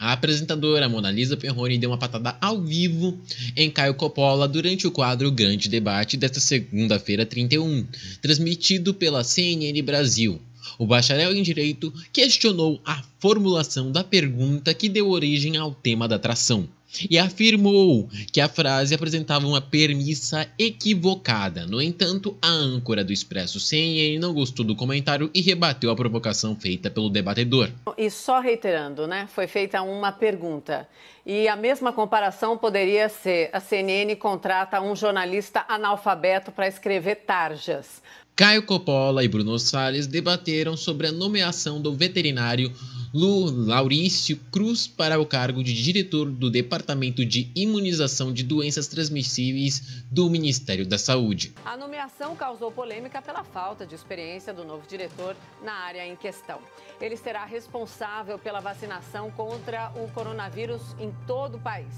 A apresentadora Mona Lisa Ferroni deu uma patada ao vivo em Caio Coppola durante o quadro Grande Debate desta segunda-feira 31, transmitido pela CNN Brasil. O bacharel em Direito questionou a formulação da pergunta que deu origem ao tema da atração e afirmou que a frase apresentava uma permissa equivocada. No entanto, a âncora do Expresso CNN não gostou do comentário e rebateu a provocação feita pelo debatedor. E só reiterando, né, foi feita uma pergunta. E a mesma comparação poderia ser: a CNN contrata um jornalista analfabeto para escrever tarjas. Caio Coppola e Bruno Salles debateram sobre a nomeação do veterinário Lu Laurício Cruz para o cargo de diretor do Departamento de Imunização de Doenças Transmissíveis do Ministério da Saúde. A nomeação causou polêmica pela falta de experiência do novo diretor na área em questão. Ele será responsável pela vacinação contra o coronavírus em todo o país.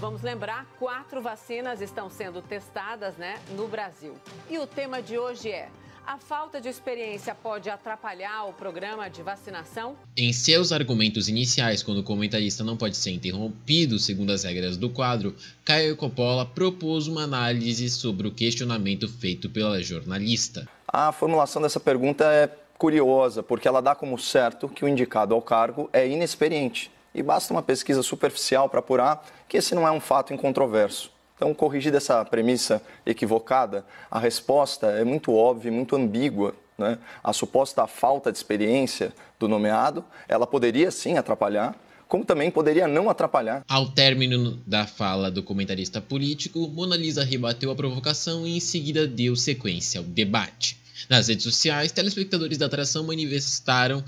Vamos lembrar, quatro vacinas estão sendo testadas né, no Brasil. E o tema de hoje é a falta de experiência pode atrapalhar o programa de vacinação? Em seus argumentos iniciais, quando o comentarista não pode ser interrompido segundo as regras do quadro, Caio Coppola propôs uma análise sobre o questionamento feito pela jornalista. A formulação dessa pergunta é curiosa, porque ela dá como certo que o indicado ao cargo é inexperiente. E basta uma pesquisa superficial para apurar que esse não é um fato incontroverso. Então, corrigida essa premissa equivocada, a resposta é muito óbvia muito ambígua. Né? A suposta falta de experiência do nomeado, ela poderia sim atrapalhar, como também poderia não atrapalhar. Ao término da fala do comentarista político, Mona Lisa rebateu a provocação e em seguida deu sequência ao debate. Nas redes sociais, telespectadores da atração manifestaram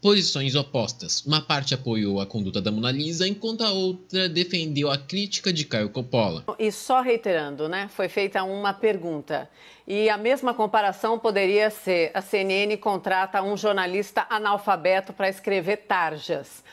posições opostas. Uma parte apoiou a conduta da Mona Lisa, enquanto a outra defendeu a crítica de Caio Coppola. E só reiterando, né, foi feita uma pergunta. E a mesma comparação poderia ser: a CNN contrata um jornalista analfabeto para escrever tarjas.